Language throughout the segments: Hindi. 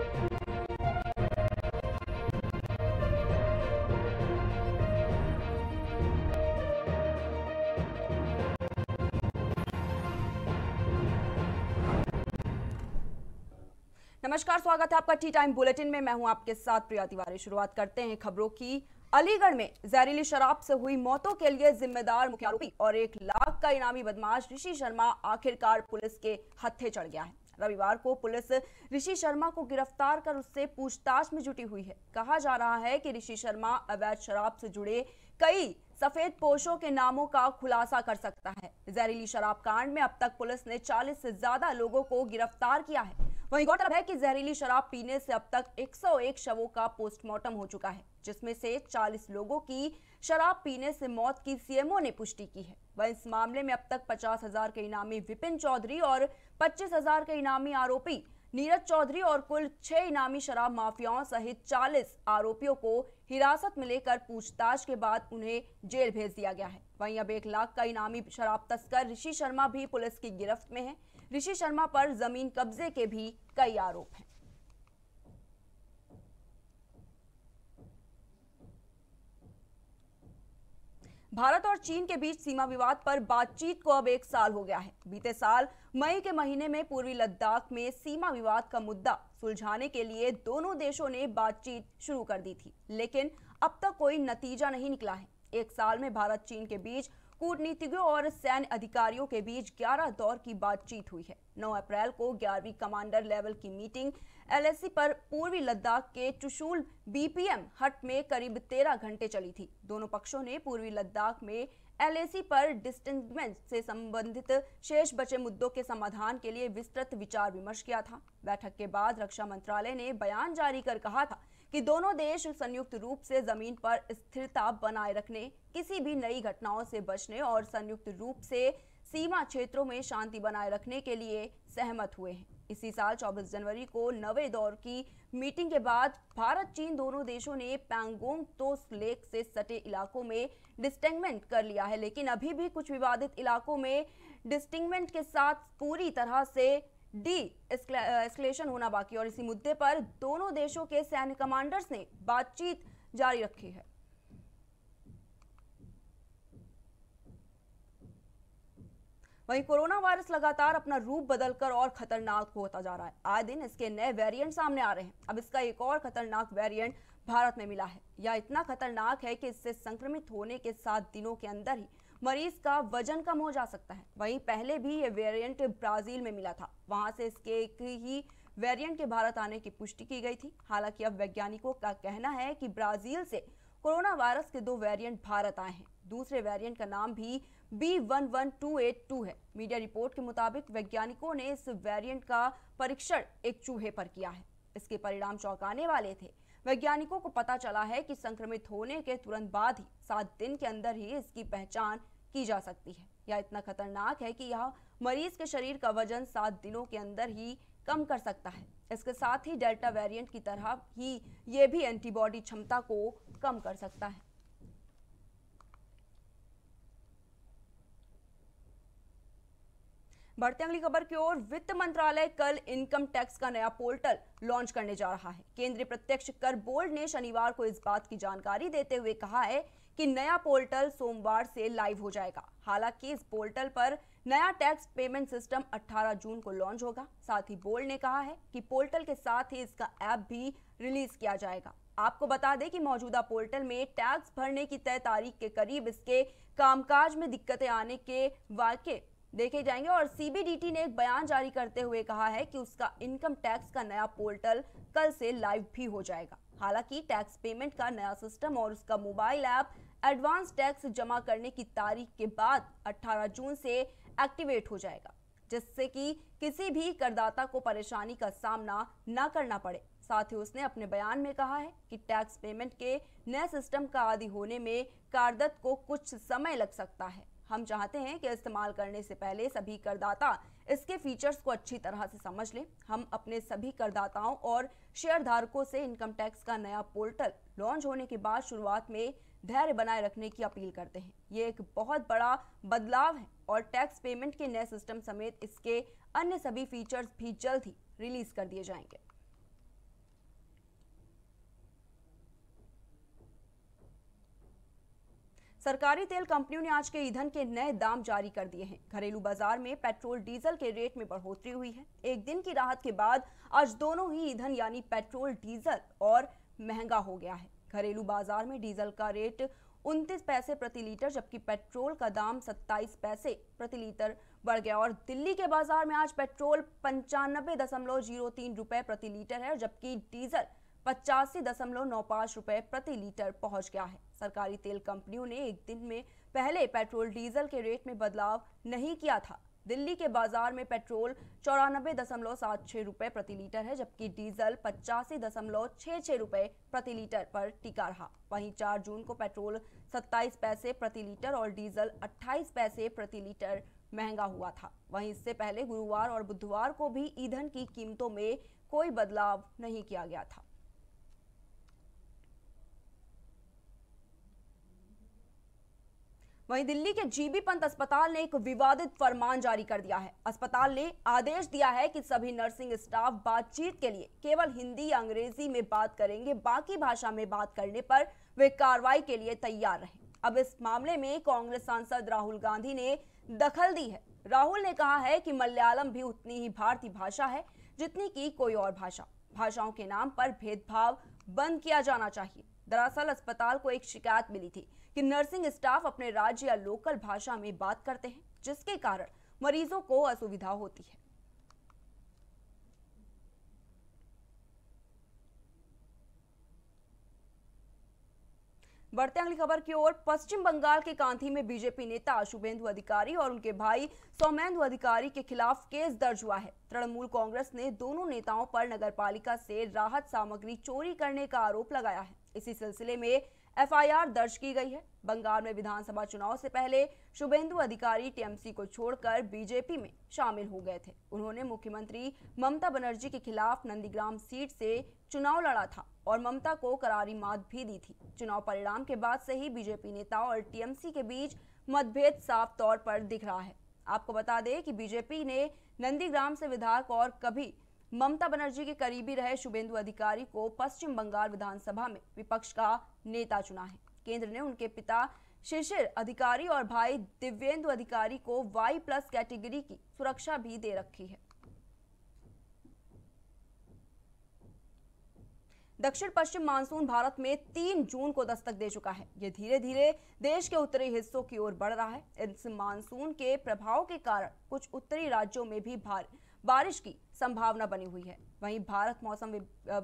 नमस्कार स्वागत है आपका टी टाइम बुलेटिन में मैं हूं आपके साथ प्रिया तिवारी शुरुआत करते हैं खबरों की अलीगढ़ में जहरीली शराब से हुई मौतों के लिए जिम्मेदार मुख्य आरोपी और एक लाख का इनामी बदमाश ऋषि शर्मा आखिरकार पुलिस के हत्थे चढ़ गया है रविवार को पुलिस ऋषि शर्मा को गिरफ्तार कर उससे पूछताछ में जुटी हुई है कहा जा रहा है कि ऋषि शर्मा अवैध शराब से जुड़े कई सफेद पोशों के नामों का खुलासा कर सकता है जहरीली शराब कांड में अब तक पुलिस ने 40 से ज्यादा लोगों को गिरफ्तार किया है वहीं गौरतलब है कि जहरीली शराब पीने से अब तक 101 शवों का पोस्टमार्टम हो चुका है जिसमें से 40 लोगों की शराब पीने से मौत की सीएमओ ने पुष्टि की है वह इस मामले में अब तक पचास हजार के इनामी विपिन चौधरी और पच्चीस हजार के इनामी आरोपी नीरज चौधरी और कुल छह इनामी शराब माफियाओं सहित चालीस आरोपियों को हिरासत में लेकर पूछताछ के बाद उन्हें जेल भेज दिया गया है वहीं अब एक लाख का इनामी शराब तस्कर ऋषि शर्मा भी पुलिस की गिरफ्त में है ऋषि शर्मा पर जमीन कब्जे के भी कई आरोप हैं भारत और चीन के बीच सीमा विवाद पर बातचीत को अब एक साल हो गया है बीते साल मई के महीने में पूर्वी लद्दाख में सीमा विवाद का मुद्दा सुलझाने के लिए दोनों देशों ने बातचीत शुरू कर दी थी लेकिन अब तक कोई नतीजा नहीं निकला है एक साल में भारत चीन के बीच कूटनीतिज्ञों और सैन्य अधिकारियों के बीच ग्यारह दौर की बातचीत हुई है 9 अप्रैल को 11वीं कमांडर लेवल की मीटिंग एलएसी पर पूर्वी लद्दाख के चुशूल बीपीएम हट में करीब 13 घंटे चली थी दोनों पक्षों ने पूर्वी लद्दाख में एलएसी पर डिस्टेंसमेंट से संबंधित शेष बचे मुद्दों के समाधान के लिए विस्तृत विचार विमर्श किया था बैठक के बाद रक्षा मंत्रालय ने बयान जारी कर कहा था कि दोनों देश संयुक्त रूप से जमीन पर स्थिरता बनाए रखने किसी भी नई घटनाओं से बचने और संयुक्त रूप से सीमा क्षेत्रों में शांति बनाए रखने के लिए सहमत हुए हैं इसी साल 24 जनवरी को नवे दौर की मीटिंग के बाद भारत चीन दोनों देशों ने पैंगोंग तोस लेक से सटे इलाकों में डिस्टिंगमेंट कर लिया है लेकिन अभी भी कुछ विवादित इलाकों में डिस्टिंगमेंट के साथ पूरी तरह से डी एस्केलेशन होना बाकी और इसी मुद्दे पर दोनों देशों के सैन्य कमांडर्स ने बातचीत जारी रखी है वहीं कोरोना वायरस लगातार अपना रूप बदलकर और खतरनाक होता जा रहा है आए दिन इसके नए वेरिएंट सामने आ रहे हैं अब इसका एक और खतरनाक वेरिएंट भारत में मिला है यह इतना खतरनाक है कि इससे संक्रमित होने के सात दिनों के अंदर ही मरीज का वजन कम हो जा सकता है वहीं पहले भी ये वेरिएंट ब्राजील में मिला था वहां से इसके एक ही वेरिएंट के भारत आने की पुष्टि की गई थी हालांकि अब वैज्ञानिकों का कहना है कि ब्राजील से कोरोना वायरस के दो वेरिएंट भारत आए हैं दूसरे वेरिएंट का नाम भी B one one two eight two है मीडिया रिपोर्ट के मुताबिक वैज्ञानिकों ने इस वेरिएंट का परीक्षण एक चूहे पर किया है इसके परिणाम चौंकाने वाले थे वैज्ञानिकों को पता चला है कि संक्रमित होने के तुरंत बाद ही सात दिन के अंदर ही इसकी पहचान की जा सकती है यह इतना खतरनाक है कि यह मरीज के शरीर का वजन सात दिनों के अंदर ही कम कर सकता है इसके साथ ही डेल्टा वेरिएंट की तरह ही ये भी एंटीबॉडी क्षमता को कम कर सकता है बढ़ते अगली खबर की ओर वित्त मंत्रालय कल इनकम टैक्स का नया पोर्टल लॉन्च करने जा रहा है केंद्रीय प्रत्यक्ष कर बोर्ड ने शनिवार को इस बात की जानकारी देते हुए कहा है कि नया पोर्टल सोमवार से लाइव हो जाएगा हालांकि इस पोर्टल पर नया टैक्स पेमेंट सिस्टम 18 जून को लॉन्च होगा साथ ही बोल्ड ने कहा है कि पोर्टल के साथ ही इसका ऐप भी रिलीज किया जाएगा आपको बता दें कि मौजूदा पोर्टल में टैक्स भरने की तय तारीख के करीब इसके कामकाज में दिक्कतें आने के वाक्य देखे जाएंगे और सीबीडीटी ने एक बयान जारी करते हुए कहा है कि उसका इनकम टैक्स का नया पोर्टल कल से लाइव भी हो जाएगा हालांकि टैक्स पेमेंट का नया सिस्टम और उसका मोबाइल ऐप एडवांस टैक्स जमा करने की तारीख के बाद 18 जून से एक्टिवेट हो जाएगा जिससे कि किसी भी करदाता को परेशानी का सामना न करना पड़े साथ ही उसने अपने बयान में कहा है कि टैक्स पेमेंट के नए सिस्टम का आदि होने में कारदत को कुछ समय लग सकता है हम चाहते हैं कि इस्तेमाल करने से पहले सभी करदाता इसके फीचर्स को अच्छी तरह से समझ लें हम अपने सभी करदाताओं और शेयरधारकों से इनकम टैक्स का नया पोर्टल लॉन्च होने के बाद शुरुआत में धैर्य बनाए रखने की अपील करते हैं ये एक बहुत बड़ा बदलाव है और टैक्स पेमेंट के नए सिस्टम समेत इसके अन्य सभी फीचर्स भी जल्द ही रिलीज कर दिए जाएंगे सरकारी तेल कंपनियों ने आज के ईंधन के नए दाम जारी कर दिए हैं घरेलू बाजार में पेट्रोल डीजल के रेट में बढ़ोतरी हुई है एक दिन की राहत के बाद आज दोनों ही ईंधन यानी पेट्रोल डीजल और महंगा हो गया है घरेलू बाजार में डीजल का रेट उनतीस पैसे प्रति लीटर जबकि पेट्रोल का दाम 27 पैसे प्रति लीटर बढ़ गया और दिल्ली के बाजार में आज पेट्रोल पंचानबे दशमलव जीरो तीन रुपए प्रति लीटर है जबकि डीजल पचासी दशमलव नौ पाँच रुपए प्रति लीटर पहुंच गया है सरकारी तेल कंपनियों ने एक दिन में पहले पेट्रोल डीजल के रेट में बदलाव नहीं किया था दिल्ली के बाजार में पेट्रोल चौरानबे दशमलव सात छह रुपए प्रति लीटर है जबकि डीजल पचासी दशमलव छह छह रुपए प्रति लीटर पर टिका रहा वहीं चार जून को पेट्रोल सत्ताईस पैसे प्रति लीटर और डीजल अट्ठाईस पैसे प्रति लीटर महंगा हुआ था वहीं इससे पहले गुरुवार और बुधवार को भी ईंधन की कीमतों में कोई बदलाव नहीं किया गया था वहीं दिल्ली के जीबी पंत अस्पताल ने एक विवादित फरमान जारी कर दिया है अस्पताल ने आदेश दिया है कि सभी नर्सिंग स्टाफ बातचीत के लिए केवल हिंदी या अंग्रेजी में बात करेंगे बाकी भाषा में बात करने पर वे कार्रवाई के लिए तैयार रहे अब इस मामले में कांग्रेस सांसद राहुल गांधी ने दखल दी है राहुल ने कहा है कि मलयालम भी उतनी ही भारतीय भाषा है जितनी की कोई और भाषा भाषाओं के नाम पर भेदभाव बंद किया जाना चाहिए दरअसल अस्पताल को एक शिकायत मिली थी कि नर्सिंग स्टाफ अपने राज्य या लोकल भाषा में बात करते हैं जिसके कारण मरीजों को असुविधा होती है बढ़ते अगली खबर की ओर पश्चिम बंगाल के कांथी में बीजेपी नेता अशुभेंदु अधिकारी और उनके भाई सौमेंदु अधिकारी के खिलाफ केस दर्ज हुआ है तृणमूल कांग्रेस ने दोनों नेताओं पर नगरपालिका से राहत सामग्री चोरी करने का आरोप लगाया है इसी सिलसिले में एफआईआर दर्ज की गई है बंगाल में विधानसभा चुनाव से पहले शुभेंदु अधिकारी टीएमसी को छोड़कर बीजेपी में शामिल हो गए थे उन्होंने मुख्यमंत्री ममता बनर्जी के खिलाफ नंदीग्राम सीट से चुनाव लड़ा था और ममता को करारी मात भी दी थी चुनाव परिणाम के बाद से ही बीजेपी नेता और टीएमसी के बीच मतभेद साफ तौर पर दिख रहा है आपको बता दें कि बीजेपी ने नंदीग्राम से विधायक और कभी ममता बनर्जी के करीबी रहे शुभेंदु अधिकारी को पश्चिम बंगाल विधानसभा में विपक्ष का नेता चुना है केंद्र ने उनके पिता शिशिर अधिकारी और भाई दिव्येंदु अधिकारी को वाई प्लस कैटेगरी की सुरक्षा भी दे रखी है दक्षिण पश्चिम मानसून भारत में 3 जून को दस्तक दे चुका है ये धीरे धीरे देश के उत्तरी हिस्सों की ओर बढ़ रहा है इस मानसून के प्रभाव के कारण कुछ उत्तरी राज्यों में भी भारी बारिश की संभावना बनी हुई है वहीं भारत मौसम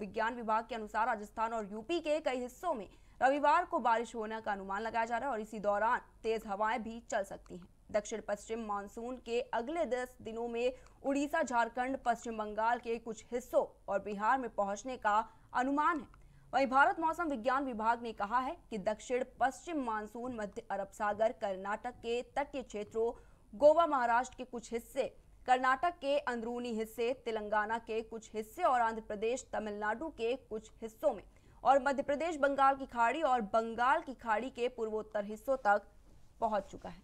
विज्ञान विभाग के अनुसार राजस्थान और यूपी के कई हिस्सों में रविवार को बारिश होने का अनुमान लगाया जा रहा है और इसी दौरान तेज हवाएं भी चल सकती हैं दक्षिण पश्चिम मानसून के अगले दस दिनों में उड़ीसा झारखंड पश्चिम बंगाल के कुछ हिस्सों और बिहार में पहुंचने का अनुमान है वहीं भारत मौसम विज्ञान विभाग ने कहा है कि दक्षिण पश्चिम मानसून मध्य अरब सागर कर्नाटक के तटीय क्षेत्रों गोवा महाराष्ट्र के कुछ हिस्से कर्नाटक के अंदरूनी हिस्से तेलंगाना के कुछ हिस्से और आंध्र प्रदेश तमिलनाडु के कुछ हिस्सों में और मध्य प्रदेश बंगाल की खाड़ी और बंगाल की खाड़ी के पूर्वोत्तर हिस्सों तक पहुंच चुका है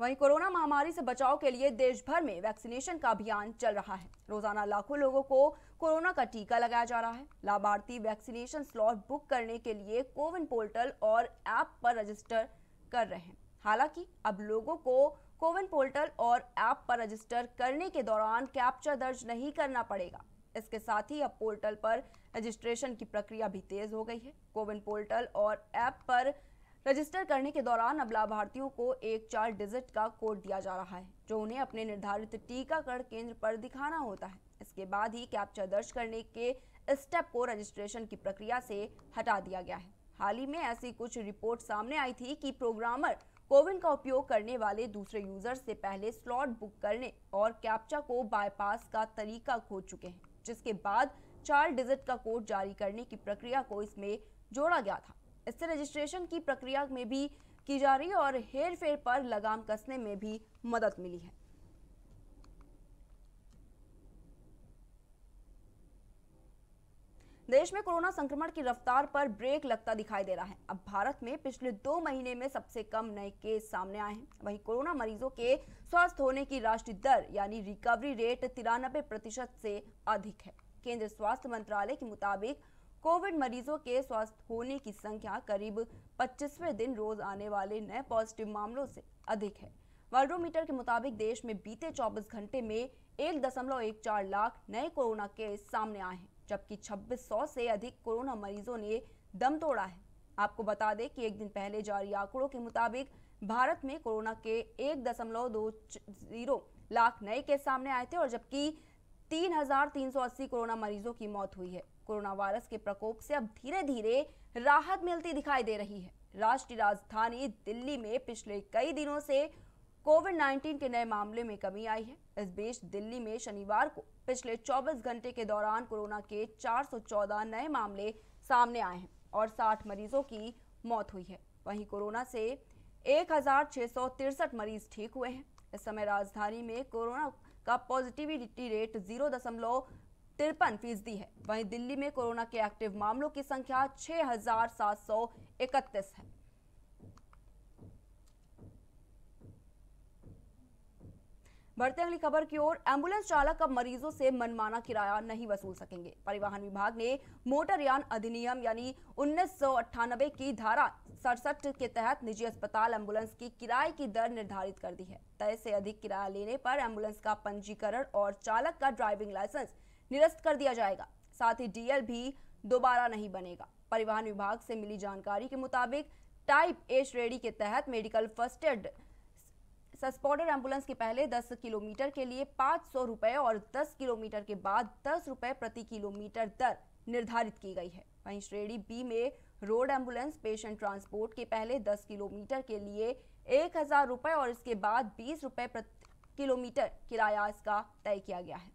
वहीं कोरोना महामारी से बचाव के लिए देश भर में वैक्सीनेशन का अभियान चल रहा है रोजाना लाखों लोगों को कोरोना का टीका लगाया जा रहा है लाभार्थी वैक्सीनेशन स्लॉट बुक करने के लिए कोविन पोर्टल और ऐप पर रजिस्टर कर रहे हैं हालांकि अब लोगों को कोविन पोर्टल और ऐप पर रजिस्टर करने के दौरान कैप्चर दर्ज नहीं करना पड़ेगा इसके साथ ही अब पोर्टल पर रजिस्ट्रेशन की प्रक्रिया भी तेज हो गई है कोविन पोर्टल और ऐप पर रजिस्टर करने के दौरान अब लाभार्थियों को एक चार डिजिट का कोड दिया जा रहा है जो उन्हें अपने निर्धारित टीकाकरण केंद्र पर दिखाना होता है इसके बाद ही कैप्चर दर्ज करने के स्टेप को रजिस्ट्रेशन की प्रक्रिया से हटा दिया गया है हाल ही में ऐसी कुछ रिपोर्ट सामने आई थी कि प्रोग्रामर कोविन का उपयोग करने वाले दूसरे यूजर से पहले स्लॉट बुक करने और कैप्चा को बायपास का तरीका खोज चुके हैं जिसके बाद चार डिजिट का कोड जारी करने की प्रक्रिया को इसमें जोड़ा गया था इससे रजिस्ट्रेशन की प्रक्रिया में भी की जा रही है और हेर फेर पर लगाम कसने में भी मदद मिली है देश में कोरोना संक्रमण की रफ्तार पर ब्रेक लगता दिखाई दे रहा है अब भारत में पिछले दो महीने में सबसे कम नए केस सामने आए हैं वहीं कोरोना मरीजों के स्वस्थ होने की राष्ट्रीय दर यानी रिकवरी रेट तिरानबे प्रतिशत से अधिक है केंद्र स्वास्थ्य मंत्रालय के मुताबिक कोविड मरीजों के स्वस्थ होने की संख्या करीब पच्चीसवें दिन रोज आने वाले नए पॉजिटिव मामलों से अधिक है वर्ल्डोमीटर के मुताबिक देश में बीते 24 घंटे में एक दशमलव एक चार लाख नए कोरोना केस सामने आए हैं जबकि 2600 से अधिक कोरोना मरीजों ने दम तोड़ा है आपको बता दें कि एक दिन पहले जारी आंकड़ों के मुताबिक भारत में कोरोना के एक दशमलव दो जीरो लाख नए केस सामने आए थे और जबकि 3,380 कोरोना मरीजों की मौत हुई है कोरोना वायरस के प्रकोप से अब धीरे धीरे राहत मिलती दिखाई दे रही है राष्ट्रीय राजधानी दिल्ली में पिछले कई दिनों से कोविड 19 के नए मामले में कमी आई है इस बीच दिल्ली में शनिवार को पिछले 24 घंटे के दौरान कोरोना के 414 नए मामले सामने आए हैं और 60 मरीजों की मौत हुई है वहीं कोरोना से एक मरीज ठीक हुए हैं इस समय राजधानी में कोरोना का पॉजिटिविटी रेट जीरो दशमलव तिरपन फीसदी है वहीं दिल्ली में कोरोना के एक्टिव मामलों की संख्या छः है बढ़ते अगली खबर की ओर एम्बुलेंस चालक अब मरीजों से मनमाना किराया नहीं वसूल सकेंगे परिवहन विभाग ने मोटरयान अधिनियम यानी उन्नीस की धारा सड़सठ के तहत निजी अस्पताल एम्बुलेंस की किराए की दर निर्धारित कर दी है तय से अधिक किराया लेने पर एम्बुलेंस का पंजीकरण और चालक का ड्राइविंग लाइसेंस निरस्त कर दिया जाएगा साथ ही डीएल भी दोबारा नहीं बनेगा परिवहन विभाग से मिली जानकारी के मुताबिक टाइप ए श्रेणी के तहत मेडिकल फर्स्ट एड सस्पॉर्डर एम्बुलेंस के पहले 10 किलोमीटर के लिए पाँच सौ और 10 किलोमीटर के बाद दस रुपये प्रति किलोमीटर दर निर्धारित की गई है वहीं श्रेणी बी में रोड एम्बुलेंस पेशेंट ट्रांसपोर्ट के पहले 10 किलोमीटर के लिए एक हज़ार और इसके बाद बीस रुपये प्रति किलोमीटर किराया इसका तय किया गया है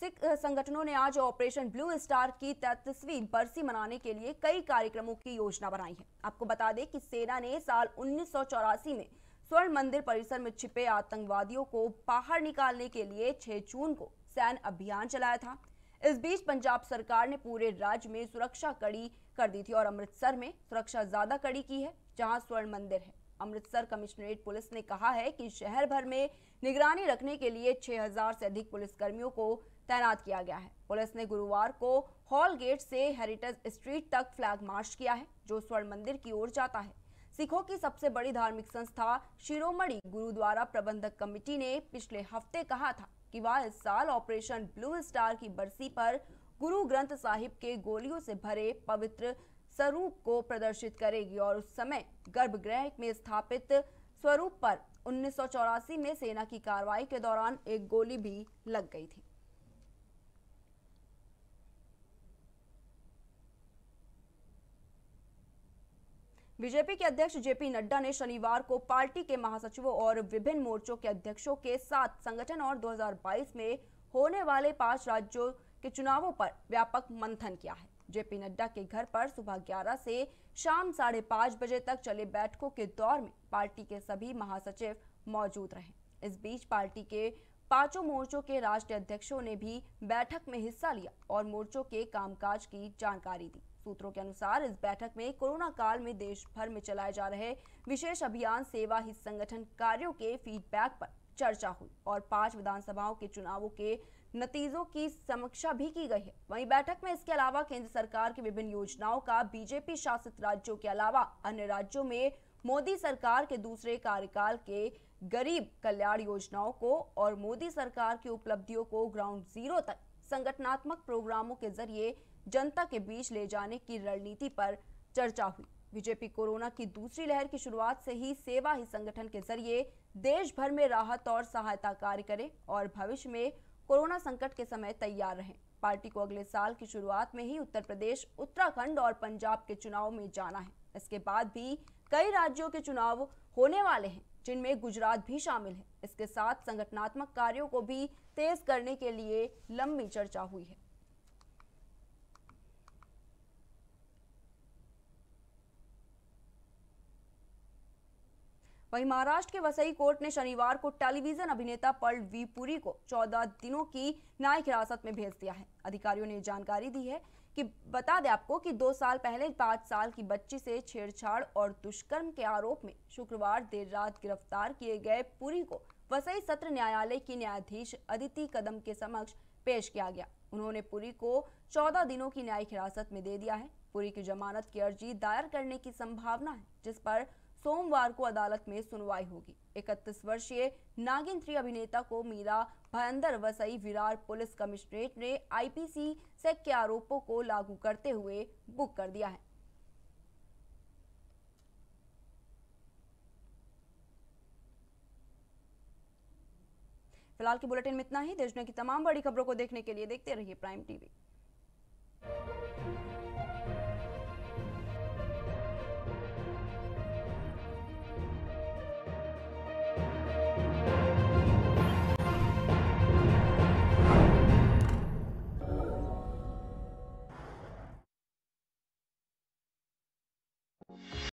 सिख संगठनों ने आज ऑपरेशन ब्लू स्टार की तैतीसवीं बरसी मनाने के लिए कई कार्यक्रमों की योजना बनाई है आपको बता दें कि सेना ने साल उन्नीस में स्वर्ण मंदिर परिसर में छिपे आतंकवादियों को बाहर निकालने के लिए 6 जून को सैन्य अभियान चलाया था इस बीच पंजाब सरकार ने पूरे राज्य में सुरक्षा कड़ी कर दी थी और अमृतसर में सुरक्षा ज्यादा कड़ी की है जहां स्वर्ण मंदिर है अमृतसर कमिश्नरेट पुलिस ने कहा है कि शहर भर में निगरानी रखने के लिए 6000 से अधिक पुलिसकर्मियों को तैनात किया गया है पुलिस ने गुरुवार को हॉल गेट से हेरिटेज स्ट्रीट तक फ्लैग मार्च किया है जो स्वर्ण मंदिर की ओर जाता है सिखों की सबसे बड़ी धार्मिक संस्था शिरोमणि गुरुद्वारा प्रबंधक कमेटी ने पिछले हफ्ते कहा था कि वह इस साल ऑपरेशन ब्लू स्टार की बरसी पर गुरु ग्रंथ साहिब के गोलियों से भरे पवित्र स्वरूप को प्रदर्शित करेगी और उस समय गर्भगृह में स्थापित स्वरूप पर उन्नीस में सेना की कार्रवाई के दौरान एक गोली भी लग गई थी बीजेपी के अध्यक्ष जेपी नड्डा ने शनिवार को पार्टी के महासचिवों और विभिन्न मोर्चों के अध्यक्षों के साथ संगठन और 2022 में होने वाले पांच राज्यों के चुनावों पर व्यापक मंथन किया है जेपी नड्डा के घर पर सुबह 11 से शाम साढ़े पांच बजे तक चले बैठकों के दौर में पार्टी के सभी महासचिव मौजूद रहे इस बीच पार्टी के पांचों मोर्चों के राष्ट्रीय अध्यक्षों ने भी बैठक में हिस्सा लिया और मोर्चों के कामकाज की जानकारी दी सूत्रों के अनुसार इस बैठक में कोरोना काल में देश भर में चलाए जा रहे विशेष अभियान सेवा ही संगठन कार्यों के फीडबैक पर चर्चा हुई और पांच विधानसभाओं के चुनावों के नतीजों की समीक्षा भी की गई है वहीं बैठक में इसके अलावा केंद्र सरकार की विभिन्न योजनाओं का बीजेपी शासित राज्यों के अलावा अन्य राज्यों में मोदी सरकार के दूसरे कार्यकाल के गरीब कल्याण योजनाओं को और मोदी सरकार की उपलब्धियों को ग्राउंड जीरो तक संगठनात्मक प्रोग्रामों के जरिए जनता के बीच ले जाने की रणनीति पर चर्चा हुई बीजेपी कोरोना की दूसरी लहर की शुरुआत से ही सेवा ही संगठन के जरिए देश भर में राहत और सहायता कार्य करे और भविष्य में कोरोना संकट के समय तैयार रहें पार्टी को अगले साल की शुरुआत में ही उत्तर प्रदेश उत्तराखंड और पंजाब के चुनाव में जाना है इसके बाद भी कई राज्यों के चुनाव होने वाले हैं जिनमें गुजरात भी शामिल है इसके साथ संगठनात्मक कार्यों को भी तेज करने के लिए लंबी चर्चा हुई है वहीं महाराष्ट्र के वसई कोर्ट ने शनिवार को टेलीविजन अभिनेता पल वी पुरी को चौदह दिनों की न्यायिक हिरासत में भेज दिया है अधिकारियों ने जानकारी दी है कि बता दें आपको कि दो साल पहले पांच साल की बच्ची से छेड़छाड़ और दुष्कर्म के आरोप में शुक्रवार देर रात गिरफ्तार किए गए पुरी को वसई सत्र न्यायालय की न्यायाधीश अदिति कदम के समक्ष पेश किया गया उन्होंने पुरी को 14 दिनों की न्यायिक हिरासत में दे दिया है पुरी की जमानत की अर्जी दायर करने की संभावना है जिस पर सोमवार को अदालत में सुनवाई होगी 31 वर्षीय नागिन थ्री अभिनेता को मीरा भयंदर वसई विरार पुलिस कमिश्नरेट ने आईपीसी से के आरोपों को लागू करते हुए बुक कर दिया है फिलहाल के बुलेटिन में इतना ही देश की तमाम बड़ी खबरों को देखने के लिए देखते रहिए प्राइम टीवी